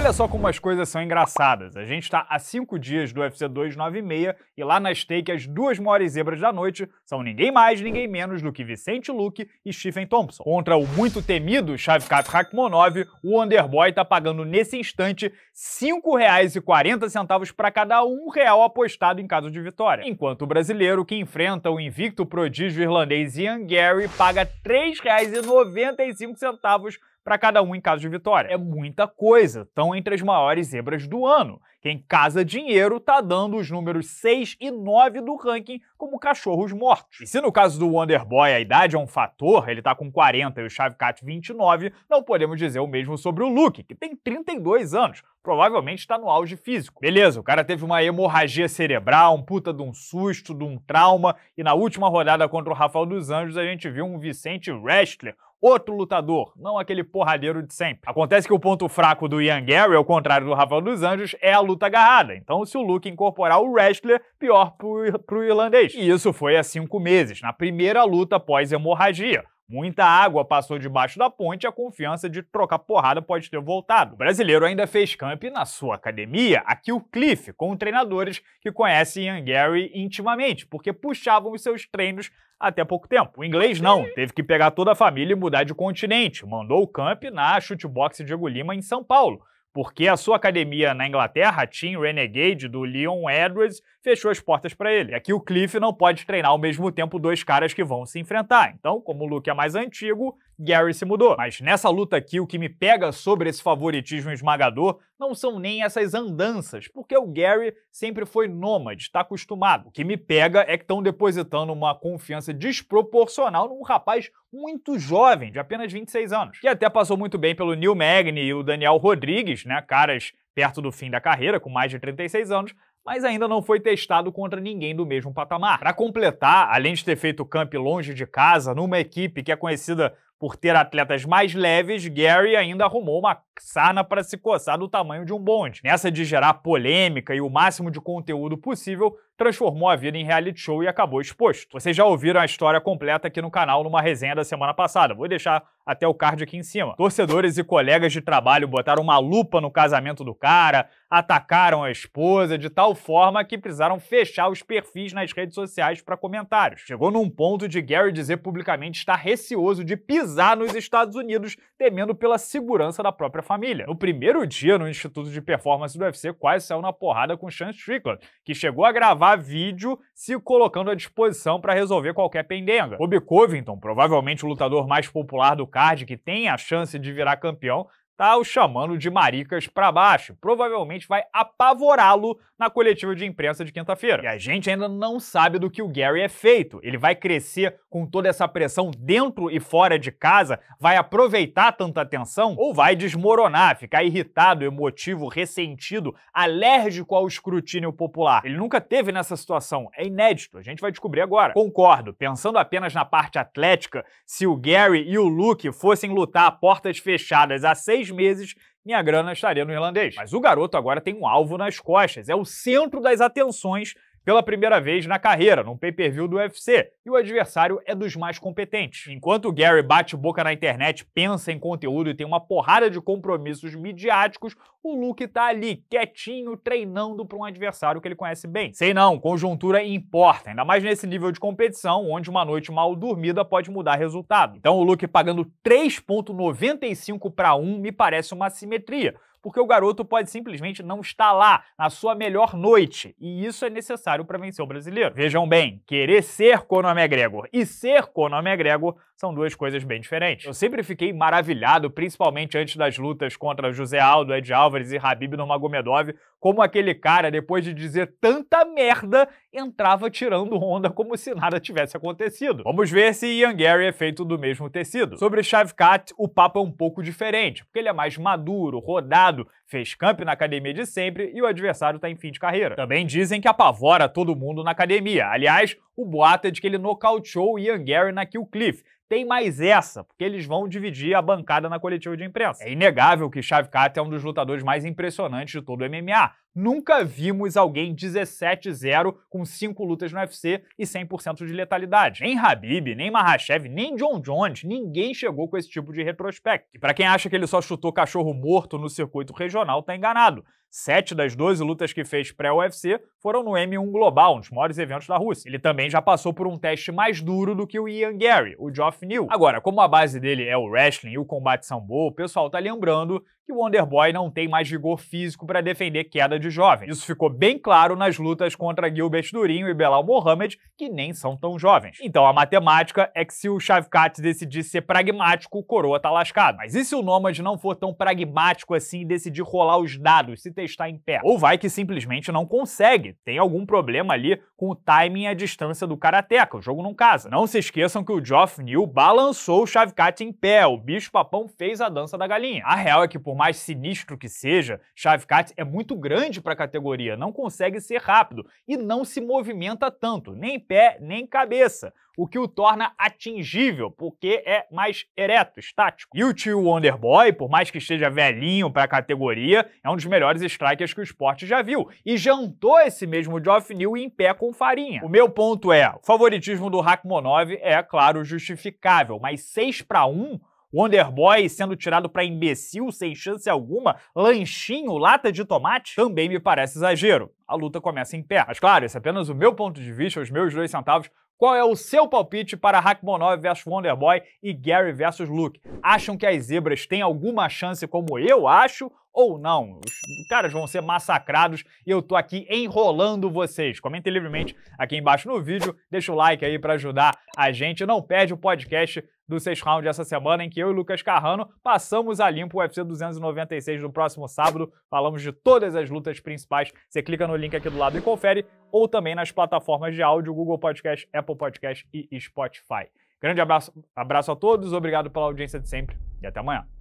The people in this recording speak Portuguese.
Olha só como as coisas são engraçadas. A gente está a cinco dias do UFC 296 e lá na stake as duas maiores zebras da noite são ninguém mais, ninguém menos do que Vicente Luque e Stephen Thompson. Contra o muito temido Shavkat Rakhmonov, o Underboy está pagando nesse instante R$ 5,40 para cada um real apostado em caso de vitória. Enquanto o brasileiro que enfrenta o invicto prodígio irlandês Ian Gary paga R$ 3,95 para cada um em caso de vitória. É muita coisa, estão entre as maiores zebras do ano. Quem casa dinheiro tá dando os números 6 e 9 do ranking como cachorros mortos. E se no caso do Wonderboy a idade é um fator, ele tá com 40 e o Chavecat 29, não podemos dizer o mesmo sobre o Luke, que tem 32 anos, provavelmente está no auge físico. Beleza, o cara teve uma hemorragia cerebral, um puta de um susto, de um trauma, e na última rodada contra o Rafael dos Anjos a gente viu um Vicente Wrestler, outro lutador, não aquele porradeiro de sempre. Acontece que o ponto fraco do Ian Gary, ao contrário do Rafael dos Anjos, é a luta agarrada. Então, se o Luke incorporar o wrestler, pior pro, pro irlandês. E isso foi há cinco meses, na primeira luta após hemorragia. Muita água passou debaixo da ponte e a confiança de trocar porrada pode ter voltado. O brasileiro ainda fez camp na sua academia, aqui o Cliff, com treinadores que conhecem Ian Gary intimamente, porque puxavam os seus treinos até pouco tempo. O inglês não, teve que pegar toda a família e mudar de continente. Mandou o camp na chutebox Diego Lima em São Paulo, porque a sua academia na Inglaterra, a Team Renegade do Leon Edwards, fechou as portas para ele. Aqui o Cliff não pode treinar ao mesmo tempo dois caras que vão se enfrentar. Então, como o Luke é mais antigo, Gary se mudou. Mas nessa luta aqui, o que me pega sobre esse favoritismo esmagador não são nem essas andanças, porque o Gary sempre foi nômade, está acostumado. O que me pega é que estão depositando uma confiança desproporcional num rapaz muito jovem, de apenas 26 anos, que até passou muito bem pelo Neil Magny e o Daniel Rodrigues, né, caras perto do fim da carreira, com mais de 36 anos, mas ainda não foi testado contra ninguém do mesmo patamar. Para completar, além de ter feito o camp longe de casa, numa equipe que é conhecida por ter atletas mais leves, Gary ainda arrumou uma sarna para se coçar do tamanho de um bonde. Nessa de gerar polêmica e o máximo de conteúdo possível, transformou a vida em reality show e acabou exposto. Vocês já ouviram a história completa aqui no canal numa resenha da semana passada. Vou deixar até o card aqui em cima. Torcedores e colegas de trabalho botaram uma lupa no casamento do cara, atacaram a esposa de tal forma que precisaram fechar os perfis nas redes sociais para comentários. Chegou num ponto de Gary dizer publicamente estar receoso de pisar nos Estados Unidos, temendo pela segurança da própria família. No primeiro dia no Instituto de Performance do UFC, quase saiu na porrada com Sean Strickland, que chegou a gravar gravar vídeo se colocando à disposição para resolver qualquer pendenga. O Covington, provavelmente o lutador mais popular do card que tem a chance de virar campeão, tá o chamando de maricas para baixo. Provavelmente vai apavorá-lo na coletiva de imprensa de quinta-feira. E a gente ainda não sabe do que o Gary é feito. Ele vai crescer com toda essa pressão dentro e fora de casa, vai aproveitar tanta atenção ou vai desmoronar, ficar irritado, emotivo, ressentido, alérgico ao escrutínio popular. Ele nunca teve nessa situação, é inédito, a gente vai descobrir agora. Concordo, pensando apenas na parte atlética, se o Gary e o Luke fossem lutar a portas fechadas há seis seis meses, minha grana estaria no irlandês. Mas o garoto agora tem um alvo nas costas, é o centro das atenções pela primeira vez na carreira, num pay-per-view do UFC, e o adversário é dos mais competentes. Enquanto o Gary bate boca na internet, pensa em conteúdo e tem uma porrada de compromissos midiáticos, o Luke tá ali, quietinho, treinando para um adversário que ele conhece bem. Sei não, conjuntura importa, ainda mais nesse nível de competição, onde uma noite mal dormida pode mudar resultado. Então o Luke pagando 3.95 para 1 me parece uma simetria, porque o garoto pode simplesmente não estar lá na sua melhor noite. E isso é necessário para vencer o brasileiro. Vejam bem, querer ser Conor McGregor é e ser Conor McGregor é são duas coisas bem diferentes. Eu sempre fiquei maravilhado, principalmente antes das lutas contra José Aldo, Ed Álvares e Habib Nurmagomedov, como aquele cara, depois de dizer tanta merda, entrava tirando onda como se nada tivesse acontecido. Vamos ver se Ian Gary é feito do mesmo tecido. Sobre Shavkat, o papo é um pouco diferente, porque ele é mais maduro, rodado, fez camp na academia de sempre e o adversário tá em fim de carreira. Também dizem que apavora todo mundo na academia. Aliás, o boato é de que ele nocauteou Ian Gary na Kill Cliff. Tem mais essa, porque eles vão dividir a bancada na coletiva de imprensa. É inegável que Kata é um dos lutadores mais impressionantes de todo o MMA. Nunca vimos alguém 17-0 com 5 lutas no UFC e 100% de letalidade. Nem Habib, nem Mahashev, nem John Jones, ninguém chegou com esse tipo de retrospecto. E para quem acha que ele só chutou cachorro morto no circuito regional, tá enganado. Sete das 12 lutas que fez pré-UFC foram no M1 Global, um dos maiores eventos da Rússia. Ele também já passou por um teste mais duro do que o Ian Gary, o Geoff New. Agora, como a base dele é o wrestling e o combate sambo, o pessoal tá lembrando que o Wonderboy não tem mais vigor físico para defender queda de jovens. Isso ficou bem claro nas lutas contra Gilbert Durinho e Belal Mohamed, que nem são tão jovens. Então a matemática é que se o Shavkat decidir ser pragmático, o Coroa tá lascado. Mas e se o Nomad não for tão pragmático assim e decidir rolar os dados, se testar em pé? Ou vai que simplesmente não consegue, tem algum problema ali com o timing e a distância do Karateka, o jogo não casa. Não se esqueçam que o Geoff New balançou o Shavkat em pé, o bicho papão fez a dança da galinha. A real é que por mais sinistro que seja, Shavkat é muito grande para a categoria, não consegue ser rápido e não se movimenta tanto, nem pé nem cabeça, o que o torna atingível, porque é mais ereto, estático. E o tio wonderboy, por mais que esteja velhinho para a categoria, é um dos melhores strikers que o esporte já viu e jantou esse mesmo Geoff New em pé com farinha. O meu ponto é, o favoritismo do Rakhmonov é, claro, justificável, mas 6 para 1 Wonder Boy sendo tirado para imbecil sem chance alguma, lanchinho, lata de tomate, também me parece exagero. A luta começa em pé. Mas claro, esse é apenas o meu ponto de vista, os meus dois centavos. Qual é o seu palpite para Rakhmonov vs Wonderboy e Gary vs Luke? Acham que as zebras têm alguma chance como eu acho ou não? Os caras vão ser massacrados e eu tô aqui enrolando vocês. Comentem livremente aqui embaixo no vídeo, deixa o like aí para ajudar a gente. Não perde o podcast do 6 Round essa semana, em que eu e Lucas Carrano passamos a limpo o UFC 296 no próximo sábado. Falamos de todas as lutas principais. Você clica no link aqui do lado e confere, ou também nas plataformas de áudio, Google Podcast, Apple Apple Podcast e Spotify. Grande abraço, abraço a todos, obrigado pela audiência de sempre e até amanhã.